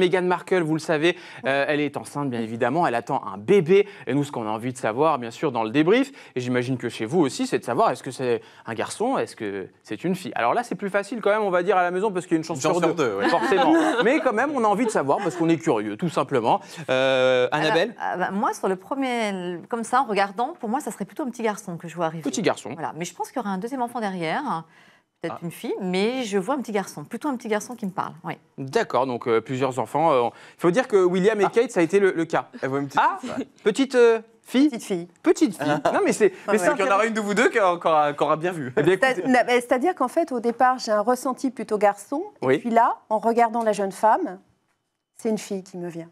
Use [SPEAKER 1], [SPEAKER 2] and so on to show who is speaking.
[SPEAKER 1] Meghan Markle, vous le savez, euh, elle est enceinte, bien évidemment, elle attend un bébé. Et nous, ce qu'on a envie de savoir, bien sûr, dans le débrief, et j'imagine que chez vous aussi, c'est de savoir est-ce que c'est un garçon, est-ce que c'est une fille. Alors là, c'est plus facile quand même, on va dire à la maison, parce qu'il y a une chance, sur, deux, deux forcément. Mais quand même, on a envie de savoir, parce qu'on est curieux, tout simplement. Euh, Annabelle
[SPEAKER 2] ah, bah, Moi, sur le premier, comme ça, en regardant, pour moi, ça serait plutôt un petit garçon que je vois arriver. Petit garçon. Voilà. Mais je pense qu'il y aura un deuxième enfant derrière. Ah. une fille, mais je vois un petit garçon, plutôt un petit garçon qui me parle. Oui.
[SPEAKER 1] D'accord, donc euh, plusieurs enfants. Euh, il faut dire que William et ah. Kate, ça a été le, cas. petite ah, petite euh, fille Petite fille. Petite fille. Ah. non, mais c'est. Mais qu'il y en aura une de vous deux qui aura, bien vu. Eh
[SPEAKER 2] c'est-à-dire qu'en fait, au départ, j'ai un ressenti plutôt garçon. Et puis là, en regardant la jeune femme, c'est une fille qui me vient.